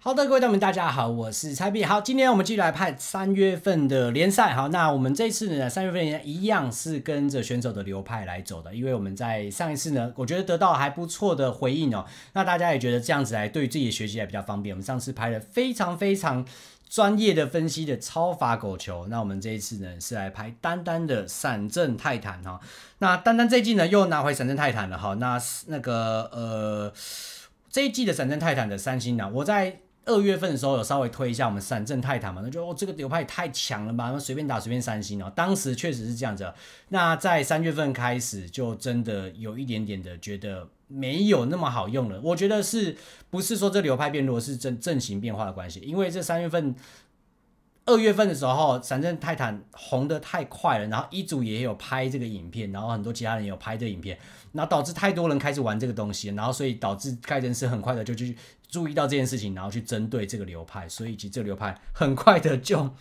好的，各位朋友们，大家好，我是彩碧。好，今天我们继续来拍三月份的联赛。好，那我们这一次呢，三月份一样是跟着选手的流派来走的，因为我们在上一次呢，我觉得得到还不错的回应哦。那大家也觉得这样子来，对自己的学习来比较方便。我们上次拍了非常非常。专业的分析的超法狗球，那我们这一次呢是来拍丹丹的闪阵泰坦哈。那丹丹这季呢又拿回闪阵泰坦了哈。那那个呃这一季的闪阵泰坦的三星呢，我在二月份的时候有稍微推一下我们闪阵泰坦嘛，那就这个流派太强了吧？那随便打随便三星哦。当时确实是这样子。那在三月份开始就真的有一点点的觉得。没有那么好用了，我觉得是不是说这流派变弱是阵阵型变化的关系？因为这三月份、二月份的时候，闪电泰坦红的太快了，然后一组也有拍这个影片，然后很多其他人也有拍这影片，然后导致太多人开始玩这个东西，然后所以导致盖伦是很快的就去注意到这件事情，然后去针对这个流派，所以其实这流派很快的就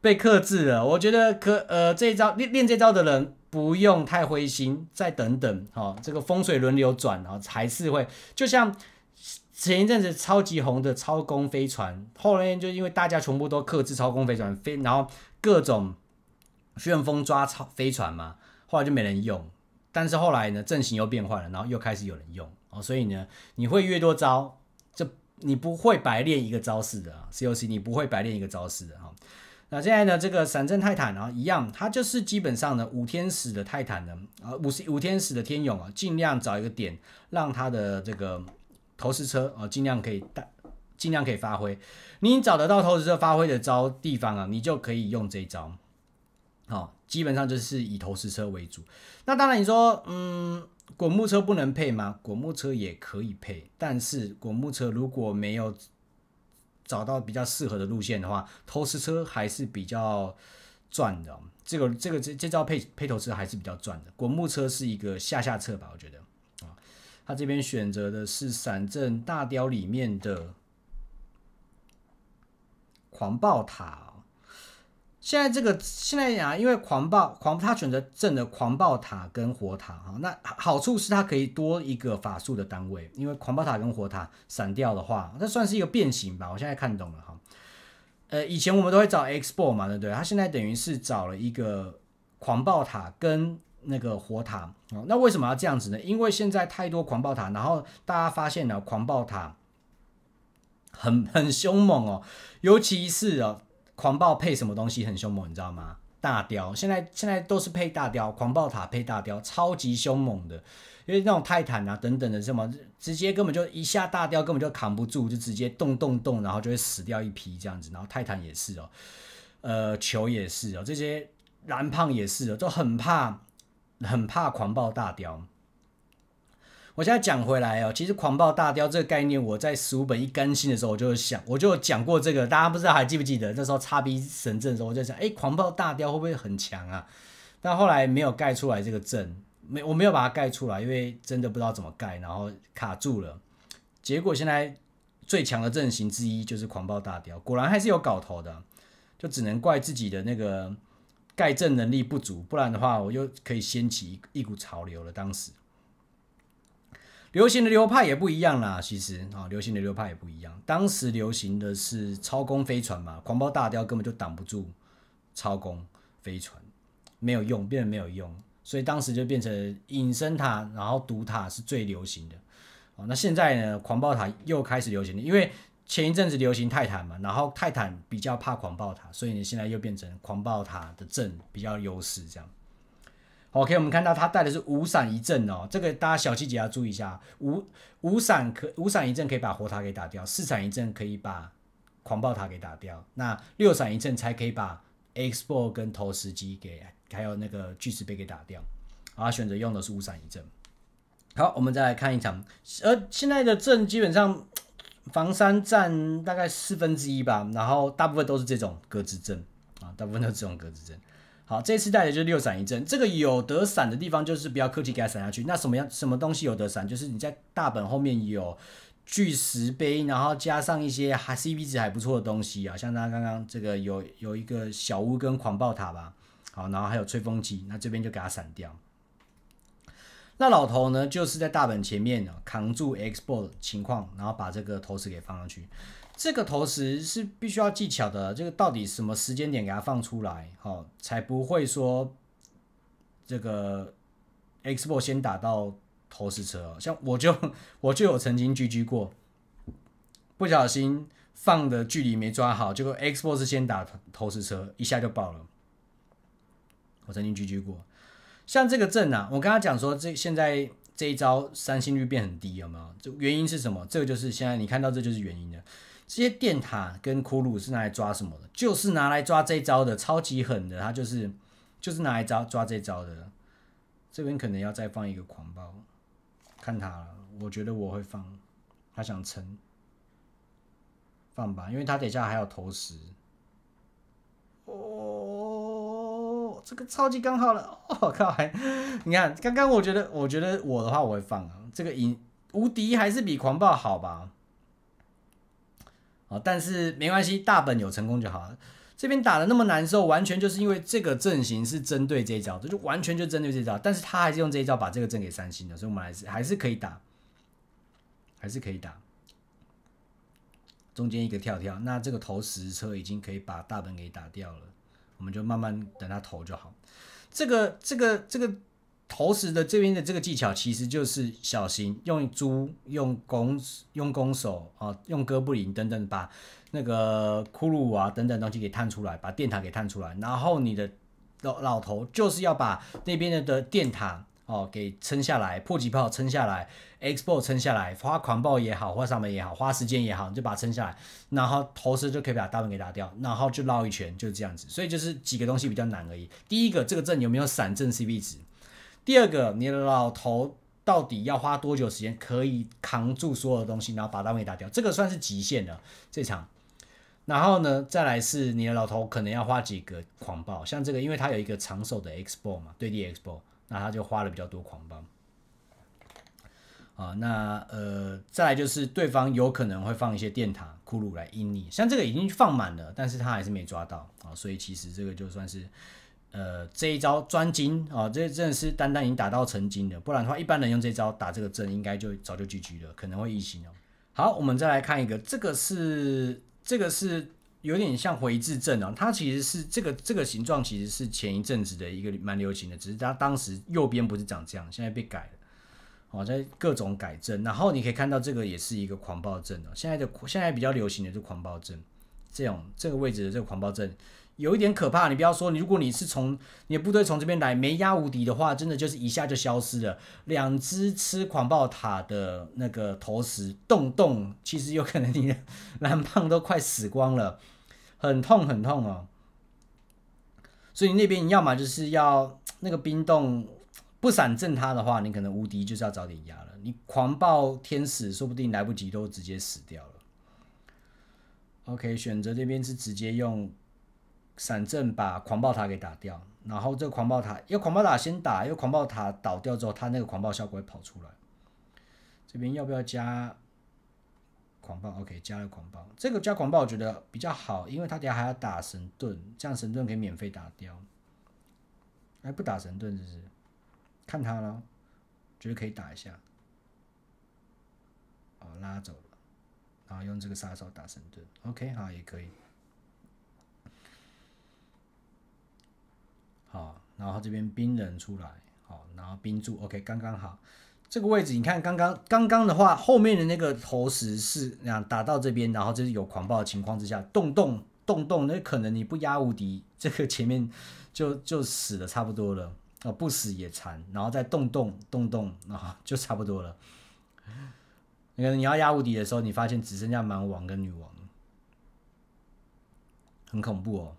被克制了。我觉得可呃这一招练练这招的人。不用太灰心，再等等哈，这个风水轮流转啊，还是会就像前一阵子超级红的超工飞船，后来就因为大家全部都克制超工飞船飞，然后各种旋风抓超飞船嘛，后来就没人用。但是后来呢，阵型又变换了，然后又开始有人用哦，所以呢，你会越多招，就你不会白练一个招式的啊，COC，你不会白练一个招式的哈。那现在呢？这个闪正泰坦啊，一样，它就是基本上呢，五天使的泰坦呢，啊，五十五天使的天勇啊，尽量找一个点，让它的这个投石车啊，尽量可以带，尽量可以发挥。你找得到投石车发挥的招地方啊，你就可以用这一招。好，基本上就是以投石车为主。那当然，你说，嗯，滚木车不能配吗？滚木车也可以配，但是滚木车如果没有。找到比较适合的路线的话，投石车还是比较赚的。这个这个这这招配配投车还是比较赚的。滚木车是一个下下策吧，我觉得。啊，他这边选择的是闪阵大雕里面的狂暴塔。现在这个现在啊，因为狂暴狂，他选择正的狂暴塔跟火塔哦。那好处是他可以多一个法术的单位，因为狂暴塔跟火塔散掉的话，那算是一个变形吧。我现在看懂了哈，呃，以前我们都会找 X 宝嘛，对不对？他现在等于是找了一个狂暴塔跟那个火塔哦。那为什么要这样子呢？因为现在太多狂暴塔，然后大家发现了狂暴塔很很凶猛哦，尤其是哦。狂暴配什么东西很凶猛，你知道吗？大雕，现在现在都是配大雕，狂暴塔配大雕，超级凶猛的。因为那种泰坦啊等等的什么，直接根本就一下大雕根本就扛不住，就直接动动动，然后就会死掉一批这样子。然后泰坦也是哦，呃，球也是哦，这些蓝胖也是哦，就很怕，很怕狂暴大雕。我现在讲回来哦，其实“狂暴大雕”这个概念，我在十五本一更新的时候，我就想，我就讲过这个，大家不知道还记不记得？那时候叉 B 神阵的时候，我就想，哎，狂暴大雕会不会很强啊？但后来没有盖出来这个阵，没，我没有把它盖出来，因为真的不知道怎么盖，然后卡住了。结果现在最强的阵型之一就是狂暴大雕，果然还是有搞头的，就只能怪自己的那个盖阵能力不足，不然的话，我就可以掀起一一股潮流了。当时。流行的流派也不一样啦，其实啊，流行的流派也不一样。当时流行的是超攻飞船嘛，狂暴大雕根本就挡不住超攻飞船，没有用，变得没有用，所以当时就变成隐身塔，然后毒塔是最流行的。哦，那现在呢，狂暴塔又开始流行了，因为前一阵子流行泰坦嘛，然后泰坦比较怕狂暴塔，所以你现在又变成狂暴塔的阵比较优势这样。OK，我们看到他带的是五闪一阵哦，这个大家小细节要注意一下。五五闪可五闪一阵可以把火塔给打掉，四闪一阵可以把狂暴塔给打掉，那六闪一阵才可以把 X 爆跟投石机给还有那个巨石碑给打掉。好，选择用的是五闪一阵。好，我们再来看一场。而现在的阵基本上防三占大概四分之一吧，然后大部分都是这种格子阵啊，大部分都是这种格子阵。好，这次带的就是六闪一阵。这个有得闪的地方，就是不要客气给它闪下去。那什么样什么东西有得闪？就是你在大本后面有巨石碑，然后加上一些还 CP 值还不错的东西啊，像他刚刚这个有有一个小屋跟狂暴塔吧。好，然后还有吹风机，那这边就给它闪掉。那老头呢，就是在大本前面扛住 X b o x 情况，然后把这个头石给放上去。这个投石是必须要技巧的，这个到底什么时间点给它放出来，哦，才不会说这个 Xbox 先打到投石车。像我就 我就有曾经狙狙过，不小心放的距离没抓好，结果 Xbox 先打投石车，一下就爆了。我曾经狙狙过，像这个阵啊，我刚刚讲说这现在这一招三星率变很低有没有？就原因是什么？这个就是现在你看到这就是原因的。这些电塔跟骷髅是拿来抓什么的？就是拿来抓这招的，超级狠的，他就是就是拿来抓抓这招的。这边可能要再放一个狂暴，看他了。我觉得我会放，他想撑，放吧，因为他等下还要投石。哦，这个超级刚好了。我靠，还你看，刚刚我觉得我觉得我的话我会放，啊，这个影无敌还是比狂暴好吧？啊，但是没关系，大本有成功就好了。这边打的那么难受，完全就是因为这个阵型是针对这一招这就完全就针对这一招。但是他还是用这一招把这个阵给三星了，所以我们还是还是可以打，还是可以打。中间一个跳跳，那这个投石车已经可以把大本给打掉了，我们就慢慢等他投就好。这个这个这个。投石的这边的这个技巧其实就是小心用猪用弓用弓手啊用哥布林等等把那个骷髅啊等等东西给探出来，把电塔给探出来，然后你的老老头就是要把那边的的电塔哦给撑下来，迫击炮撑下来，X o 撑下来，花狂暴也好，花什么也好，花时间也好，你就把它撑下来，然后投石就可以把大门给打掉，然后就绕一圈就是这样子，所以就是几个东西比较难而已。第一个这个阵有没有闪阵 CB 值？第二个，你的老头到底要花多久时间可以扛住所有东西，然后把单位打掉？这个算是极限的这场。然后呢，再来是你的老头可能要花几个狂暴，像这个，因为他有一个长寿的 X 波嘛，对地 X 波，那他就花了比较多狂暴。啊，那呃，再来就是对方有可能会放一些电塔、骷髅来阴你，像这个已经放满了，但是他还是没抓到啊，所以其实这个就算是。呃，这一招专精啊，这真的是单单经打到成精的，不然的话一般人用这招打这个阵应该就早就 GG 了，可能会异形哦。好，我们再来看一个，这个是这个是有点像回字阵哦，它其实是这个这个形状其实是前一阵子的一个蛮流行的，只是它当时右边不是长这样，现在被改了，好，在各种改正。然后你可以看到这个也是一个狂暴阵哦，现在的现在比较流行的是狂暴阵，这种这个位置的这个狂暴阵。有一点可怕，你不要说你，如果你是从你的部队从这边来没压无敌的话，真的就是一下就消失了。两只吃狂暴塔的那个投石洞洞，其实有可能你的蓝胖都快死光了，很痛很痛哦。所以那边你要么就是要那个冰冻不闪震他的话，你可能无敌就是要早点压了。你狂暴天使说不定来不及都直接死掉了。OK，选择这边是直接用。闪震把狂暴塔给打掉，然后这个狂暴塔，因为狂暴塔先打，因为狂暴塔倒掉之后，它那个狂暴效果会跑出来。这边要不要加狂暴？OK，加了狂暴。这个加狂暴我觉得比较好，因为他等下还要打神盾，这样神盾可以免费打掉。哎，不打神盾是不是？看他了，觉得可以打一下。哦，拉走了，然后用这个杀手打神盾。OK，好，也可以。好，然后这边冰人出来，好，然后冰柱，OK，刚刚好。这个位置，你看刚刚刚刚的话，后面的那个投石是那样打到这边，然后就是有狂暴的情况之下，动动动动，那可能你不压无敌，这个前面就就死的差不多了，哦，不死也残，然后再动动动动啊，就差不多了。你看你要压无敌的时候，你发现只剩下蛮王跟女王，很恐怖哦。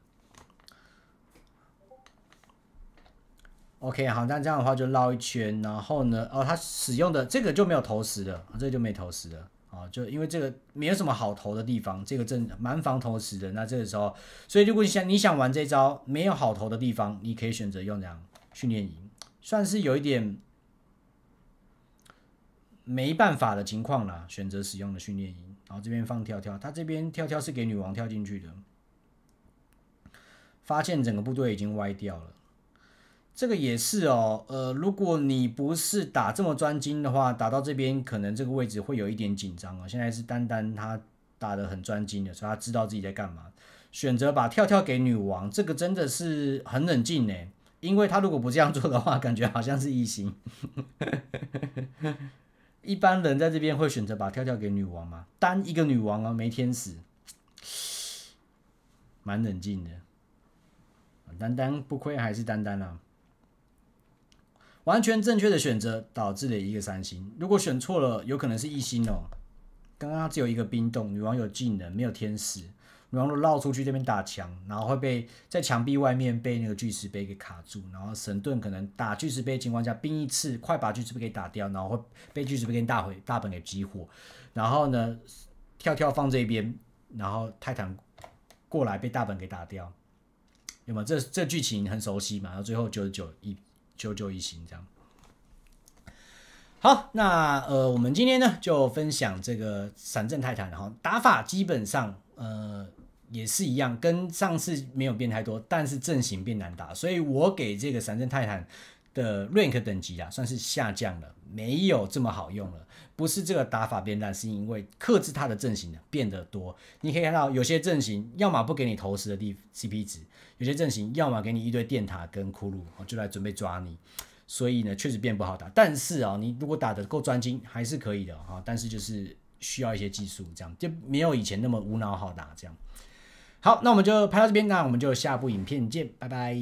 OK，好，那这样的话就绕一圈，然后呢，哦，他使用的这个就没有投石的，这就没投石的，啊，就因为这个没有什么好投的地方，这个正蛮防投石的。那这个时候，所以如果你想你想玩这招没有好投的地方，你可以选择用这样训练营，算是有一点没办法的情况啦，选择使用的训练营。然后这边放跳跳，他这边跳跳是给女王跳进去的，发现整个部队已经歪掉了。这个也是哦，呃，如果你不是打这么专精的话，打到这边可能这个位置会有一点紧张哦。现在是丹丹他打得很专精的，所以他知道自己在干嘛，选择把跳跳给女王，这个真的是很冷静呢。因为他如果不这样做的话，感觉好像是异心。一般人在这边会选择把跳跳给女王吗？单一个女王啊，没天使，蛮冷静的。丹丹不亏还是丹丹啊。完全正确的选择导致了一个三星，如果选错了，有可能是一星哦。刚刚只有一个冰冻女王有技能，没有天使女王。如果绕出去这边打墙，然后会被在墙壁外面被那个巨石碑给卡住，然后神盾可能打巨石碑情况下冰一次，快把巨石碑给打掉，然后会被巨石碑给大回大本给激活，然后呢跳跳放这边，然后泰坦过来被大本给打掉，有没有？这这剧情很熟悉嘛？然后最后九十九一。久久一行这样，好，那呃，我们今天呢就分享这个闪阵泰坦，然后打法基本上呃也是一样，跟上次没有变太多，但是阵型变难打，所以我给这个闪阵泰坦。的 rank 等级啊，算是下降了，没有这么好用了。不是这个打法变淡，是因为克制它的阵型变得多。你可以看到有些阵型要么不给你投石的地 CP 值，有些阵型要么给你一堆电塔跟骷髅，就来准备抓你。所以呢，确实变不好打。但是啊，你如果打得够专精，还是可以的哈，但是就是需要一些技术，这样就没有以前那么无脑好打这样。好，那我们就拍到这边，那我们就下部影片见，拜拜。